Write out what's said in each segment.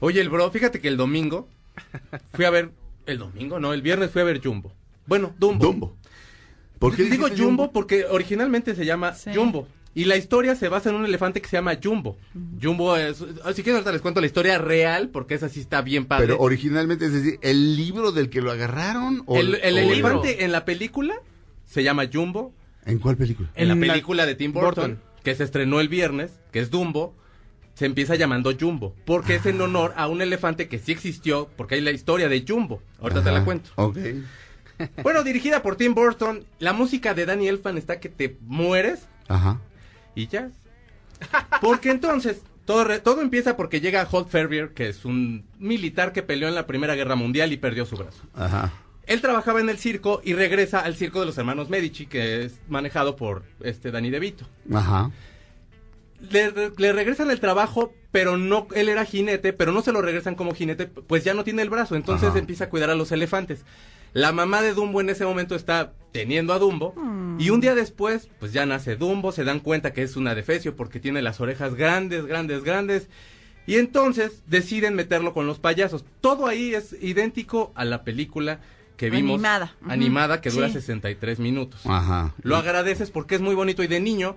Oye, el bro, fíjate que el domingo fui a ver, el domingo, no, el viernes fui a ver Jumbo. Bueno, Dumbo. Dumbo. ¿Por qué digo Jumbo? Porque originalmente se llama Jumbo. Y la historia se basa en un elefante que se llama Jumbo. Jumbo es. Así que ahorita les cuento la historia real, porque esa sí está bien padre. Pero originalmente es decir, ¿el libro del que lo agarraron? O, el, elefante en la película se llama Jumbo. ¿En cuál película? En la película de Tim Burton. que se estrenó el viernes, que es Dumbo se empieza llamando Jumbo, porque es en honor a un elefante que sí existió, porque hay la historia de Jumbo. Ahorita te la cuento. Okay. Bueno, dirigida por Tim Burton, la música de Danny fan está que te mueres. Ajá. Y ya. Porque entonces, todo, todo empieza porque llega Holt Ferrier, que es un militar que peleó en la Primera Guerra Mundial y perdió su brazo. Ajá. Él trabajaba en el circo y regresa al circo de los hermanos Medici, que es manejado por este Danny DeVito. Ajá le, regresan el trabajo, pero no, él era jinete, pero no se lo regresan como jinete, pues ya no tiene el brazo, entonces empieza a cuidar a los elefantes. La mamá de Dumbo en ese momento está teniendo a Dumbo y un día después, pues ya nace Dumbo, se dan cuenta que es una defecio porque tiene las orejas grandes, grandes, grandes. Y entonces deciden meterlo con los payasos. Todo ahí es idéntico a la película que vimos animada, animada que dura 63 minutos. Ajá. Lo agradeces porque es muy bonito y de niño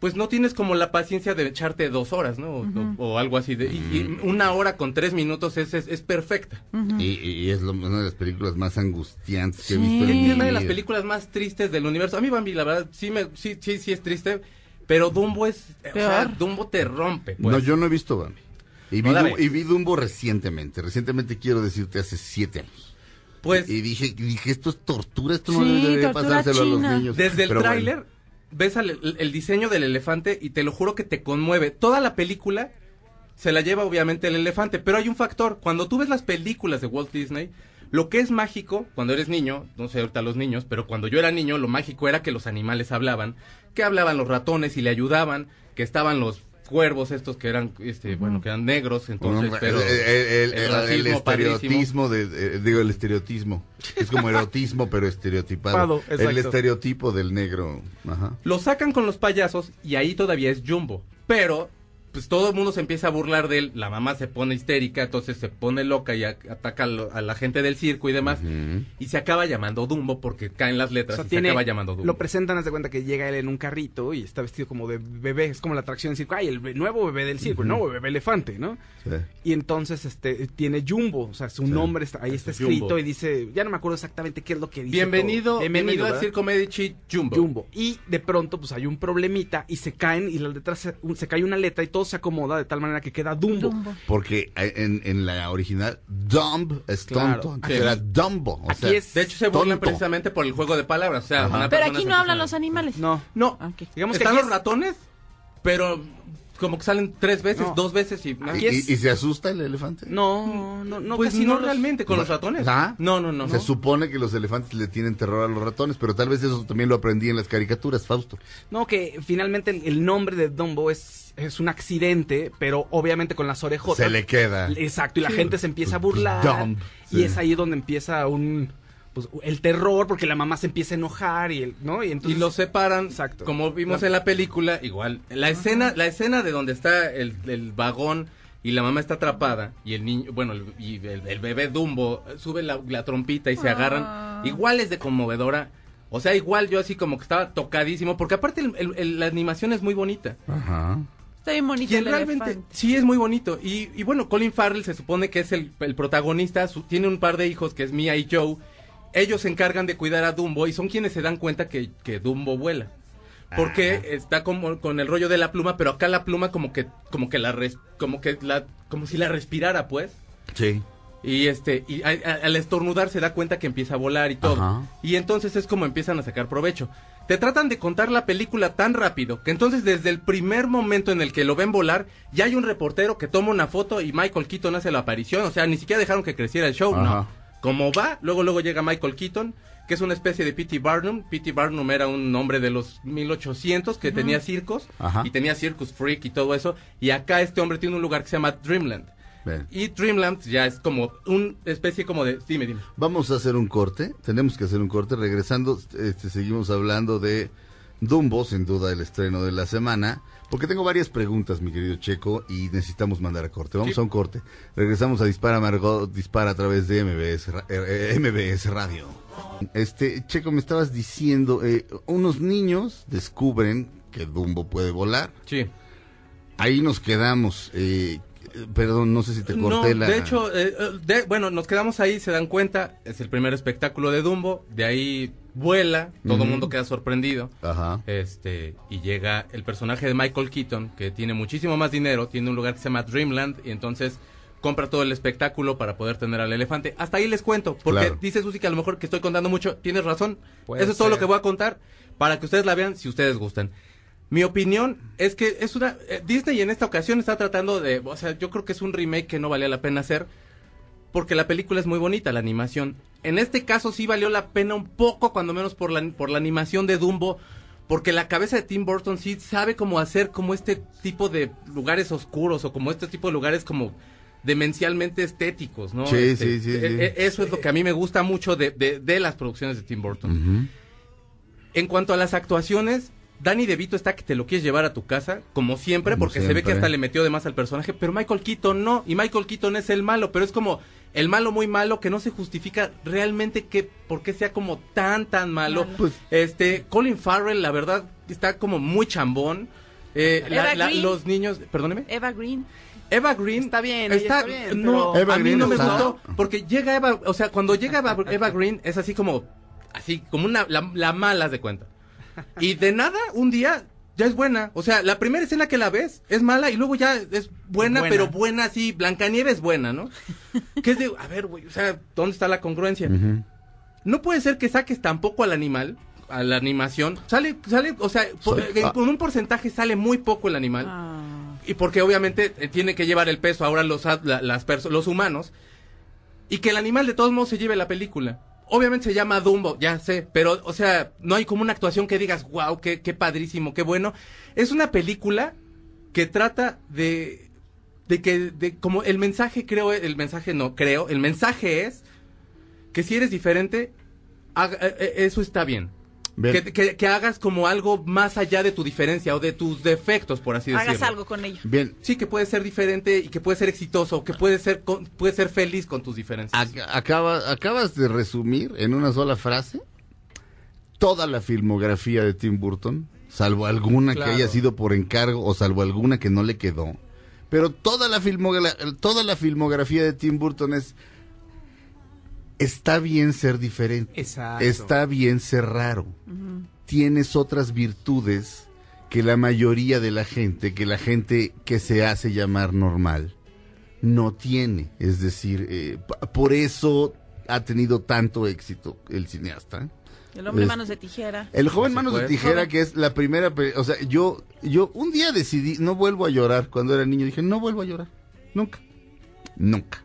pues no tienes como la paciencia de echarte dos horas, ¿no? O, algo así. y, mm. una hora con tres minutos es, perfecta. y, es una de las películas más angustiantes que he visto. es una de las películas más tristes del universo. A mí Bambi, la verdad, sí, me, sí, sí, sí es triste, pero Dumbo es... Dumbo te rompe. Pues. No, yo no he visto Bambi. Y vi, Dumbo, Dumbo recientemente. Recientemente quiero decirte hace siete años. Pues, y dije, dije, esto es tortura, esto no debe, debe pasárselo a los niños. Desde el tráiler ves el, el diseño del elefante y te lo juro que te conmueve. Toda la película se la lleva obviamente el elefante, pero hay un factor. Cuando tú ves las películas de Walt Disney, lo que es mágico, cuando eres niño, no sé ahorita los niños, pero cuando yo era niño, lo mágico era que los animales hablaban, que hablaban los ratones y le ayudaban, que estaban los cuervos estos que eran este bueno que eran negros entonces pero el, estereotismo de, eh, digo el estereotismo es como erotismo pero estereotipado el estereotipo del negro lo sacan con los payasos y ahí todavía es Jumbo pero pues todo el mundo se empieza a burlar de él, la mamá se pone histérica, entonces se pone loca y ataca a, la gente del circo y demás, y se acaba llamando Dumbo porque caen las letras y se acaba llamando Dumbo. Lo presentan, haz de cuenta que llega él en un carrito y está vestido como de bebé, es como la atracción del circo, ay, el nuevo bebé del circo, no, bebé elefante, ¿no? Y entonces este tiene Jumbo, o sea, su nombre está, ahí está escrito y dice, ya no me acuerdo exactamente qué es lo que dice. Bienvenido, bienvenido, al Circo Medici Jumbo. Y de pronto pues hay un problemita y se caen y las letras se cae una letra y todos se acomoda de tal manera que queda Dumbo. Porque eh, en, la original, Dumb es tonto. Era Dumbo. O sea, de hecho, se burlan precisamente por el juego de palabras. Pero aquí no hablan los animales. No. No. digamos Digamos ¿Están los ratones? Pero como que salen tres veces, dos veces ah. y, ¿Y, y, se asusta el elefante? No, no, no, pues casi no, realmente con los pues, ratones. ¿Ah? No, no, no. Se supone que los elefantes le tienen terror a los ratones, pero tal vez eso también lo aprendí en las caricaturas, Fausto. No, que finalmente el, nombre de Dumbo es es un accidente, pero obviamente con las orejotas. Se le queda. Exacto, y la gente se empieza a pues, burlar. Pues, y es ahí donde empieza un pues el terror porque la mamá se empieza a enojar y el, ¿no? Y entonces y los separan, exacto. Como vimos en la película, igual la escena la escena de donde está el, vagón y la mamá está atrapada y el niño, bueno, y el, bebé Dumbo sube la, trompita y se agarran, ah. igual es de conmovedora. O sea, igual yo así como que estaba tocadísimo, porque aparte la animación es muy bonita. Ajá. Está bien bonito. Y realmente, sí, es muy bonito. Y, bueno, Colin Farrell se supone que es el, el protagonista, tiene un par de hijos que es Mia y Joe, ellos se encargan de cuidar a Dumbo y son quienes se dan cuenta que, que Dumbo vuela. Porque está como con el rollo de la pluma, pero acá la pluma como que, como que la como que la, como si la respirara pues. Sí. Y este, y al estornudar se da cuenta que empieza a volar y todo. Y entonces es como empiezan a sacar provecho. Te tratan de contar la película tan rápido que entonces desde el primer momento en el que lo ven volar, ya hay un reportero que toma una foto y Michael Keaton hace la aparición. O sea, ni siquiera dejaron que creciera el show, ¿no? Como va, luego luego llega Michael Keaton, que es una especie de P.T. Barnum. P.T. Barnum era un hombre de los 1800 que tenía circos y tenía Circus Freak y todo eso. Y acá este hombre tiene un lugar que se llama Dreamland. Y Dreamland ya es como una especie como de... Dime, dime. Vamos a hacer un corte, tenemos que hacer un corte. Regresando, este, seguimos hablando de Dumbo, sin duda el estreno de la semana, porque tengo varias preguntas, mi querido Checo, y necesitamos mandar a corte. Vamos a un corte. Regresamos a Dispara Margot, Dispara a través de MBS, eh, eh, MBS Radio. Este, Checo, me estabas diciendo, eh, unos niños descubren que Dumbo puede volar. Sí. Ahí nos quedamos. Perdón, no sé si te corté no, la... De hecho, eh, eh, bueno, nos quedamos ahí, se dan cuenta, es el primer espectáculo de Dumbo, de ahí vuela, todo el mundo queda sorprendido. Este, y llega el personaje de Michael Keaton, que tiene muchísimo más dinero, tiene un lugar que se llama Dreamland, y entonces compra todo el espectáculo para poder tener al elefante. Hasta ahí les cuento, porque dice Susi que a lo mejor que estoy contando mucho, tienes razón. Eso es todo lo que voy a contar para que ustedes la vean si ustedes gustan. Mi opinión es que es una eh, Disney en esta ocasión está tratando de, o sea, yo creo que es un remake que no valía la pena hacer porque la película es muy bonita, la animación. En este caso sí valió la pena un poco, cuando menos por la por la animación de Dumbo, porque la cabeza de Tim Burton sí sabe cómo hacer como este tipo de lugares oscuros o como este tipo de lugares como demencialmente estéticos, ¿no? Sí, este, sí, sí, eh, eh, Eso es lo que a mí me gusta mucho de, de, las producciones de Tim Burton. En cuanto a las actuaciones, Danny DeVito está que te lo quieres llevar a tu casa, como siempre, porque se ve que hasta le metió de más al personaje, pero Michael Keaton no, y Michael Keaton es el malo, pero es como el malo muy malo que no se justifica realmente que porque sea como tan tan malo. Pues, este Colin Farrell, la verdad, está como muy chambón. Eh, los niños, perdóneme. Eva Green. Eva Green está bien, está, no, a mí no me gustó porque llega Eva, o sea, cuando llega Eva, Green es así como así como una la, malas de cuenta. Y de nada, un día ya es buena. O sea, la primera escena que la ves es mala y luego ya es buena, pero buena así. Blancanieves buena, ¿no? que es de, a ver, güey, o sea, ¿dónde está la congruencia? No puede ser que saques tampoco al animal, a la animación. Sale, sale, o sea, eh, ah. con un porcentaje sale muy poco el animal. Ah. Y porque obviamente eh, tiene que llevar el peso ahora los, los humanos. Y que el animal de todos modos se lleve la película. Obviamente se llama Dumbo, ya sé, pero, o sea, no hay como una actuación que digas, wow, qué, padrísimo, qué bueno. Es una película que trata de, de que, de, como el mensaje creo, el mensaje no creo, el mensaje es que si eres diferente, eh, eh, eso está bien. Que, hagas como algo más allá de tu diferencia o de tus defectos, por así decirlo. Hagas algo con ello. Bien. Sí, que puede ser diferente y que puede ser exitoso, que puede ser, puede ser feliz con tus diferencias. Acaba, acabas de resumir en una sola frase toda la filmografía de Tim Burton, salvo alguna que haya sido por encargo o salvo alguna que no le quedó. Pero toda la, toda la filmografía de Tim Burton es está bien ser diferente. Está bien ser raro. Tienes otras virtudes que la mayoría de la gente, que la gente que se hace llamar normal, no tiene. Es decir, eh, por eso ha tenido tanto éxito el cineasta. El hombre manos de tijera. El joven manos de pues, tijera, que es la primera, o sea, yo, yo un día decidí, no vuelvo a llorar. Cuando era niño dije, no vuelvo a llorar, nunca, nunca.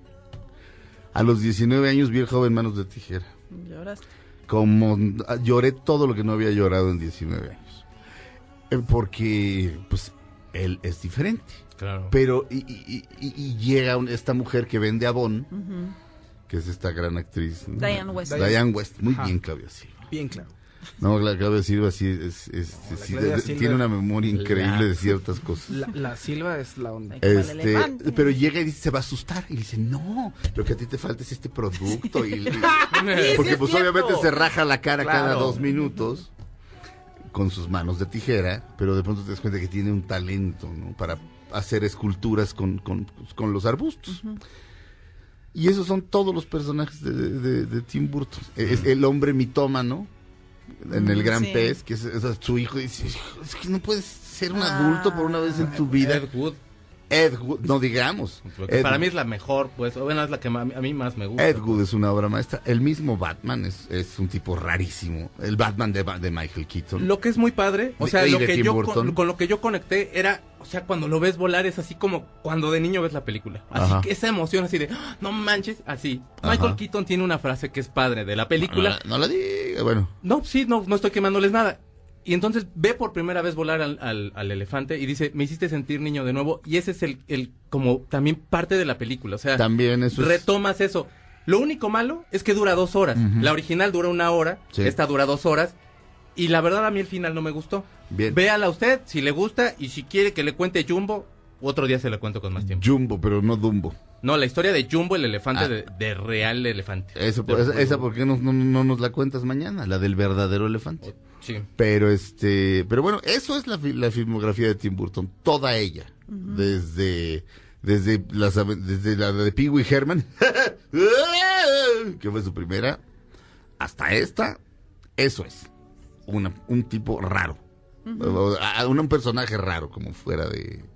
A los 19 años vi el joven Manos de Tijera. ¿Lloraste? Como ah, lloré todo lo que no había llorado en 19 años. Eh, porque, pues, él es diferente. Claro. Pero, y, llega esta mujer que vende Avon, que es esta gran actriz. Diane West. Diane West. Muy bien, Claudia Silva. Bien, claro. No, la de Silva sí, es, tiene una memoria increíble de ciertas cosas. La, Silva es la onda. Este, pero llega y dice, se va a asustar. Y dice, no, lo que a ti te falta es este producto. Y, porque pues obviamente se raja la cara cada dos minutos con sus manos de tijera, pero de pronto te das cuenta que tiene un talento ¿no? para hacer esculturas con, con, los arbustos. Y esos son todos los personajes de, Tim Burton. Es el hombre mitómano en el mm, Gran Pez, que es, su hijo, dice, es que no puedes ser un adulto por una vez en tu ah, vida. Ed Wood. no digamos. para mí es la mejor, pues, o bueno, es la que a mí más me gusta. Ed Wood es una obra maestra. El mismo Batman es, es un tipo rarísimo. El Batman de, de, Michael Keaton. Lo que es muy padre, o sea, lo que yo, con, lo que yo conecté era, o sea, cuando lo ves volar es así como cuando de niño ves la película. Así que esa emoción así de, ah, no manches, así. Michael Keaton tiene una frase que es padre de la película. No, la di eh, no, sí, no, no estoy quemándoles nada. Y entonces ve por primera vez volar al, elefante y dice, me hiciste sentir niño de nuevo. Y ese es el, el como también parte de la película. O sea, también retomas eso. Lo único malo es que dura dos horas. La original dura una hora, esta dura dos horas. Y la verdad a mí el final no me gustó. Bien. Véala usted si le gusta y si quiere que le cuente Jumbo, otro día se la cuento con más tiempo. Jumbo, pero no Dumbo. No, la historia de Jumbo, el elefante ah. de, real elefante. Pues, esa, ¿por qué no, no, nos la cuentas mañana? La del verdadero elefante. Oh, sí. Pero, este, pero bueno, eso es la, filmografía de Tim Burton, toda ella. Desde desde, desde la de Pee Herman, que fue su primera, hasta esta, eso es. un tipo raro. un personaje raro, como fuera de,